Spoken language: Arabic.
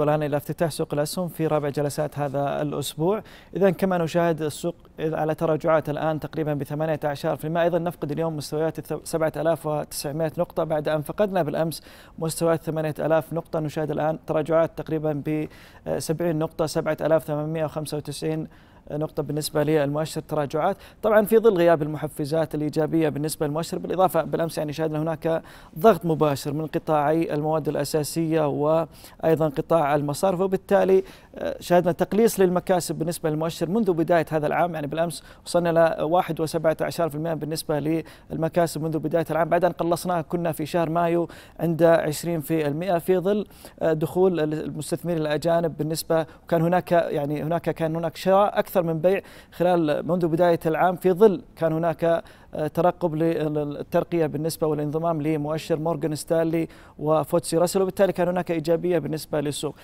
والآن إلى افتتاح سوق الأسهم في رابع جلسات هذا الأسبوع إذا كما نشاهد السوق على تراجعات الآن تقريبا ب 18% أيضا نفقد اليوم مستويات 7900 نقطة بعد أن فقدنا بالأمس مستويات 8000 نقطة نشاهد الآن تراجعات تقريبا ب 70 نقطة 7895 نقطة بالنسبة للمؤشر تراجعات طبعا في ظل غياب المحفزات الإيجابية بالنسبة للمؤشر بالإضافة بالأمس يعني شاهدنا هناك ضغط مباشر من قطاعي المواد الأساسية وأيضا قطاع المصارف وبالتالي آه، شاهدنا تقليص للمكاسب بالنسبة للمؤشر منذ بداية هذا العام يعني بالأمس وصلنا إلى 1.17% بالنسبة للمكاسب منذ بداية العام بعد أن قلصناها كنا في شهر مايو عند 20% في ظل آه، دخول المستثمرين الأجانب بالنسبة وكان هناك يعني هناك كان هناك شراء أكثر أكثر من بيع خلال منذ بداية العام في ظل كان هناك آه، ترقب للترقية بالنسبة والانضمام لمؤشر مورغان ستانلي وفوتسي راسل وبالتالي كان هناك إيجابية بالنسبة للسوق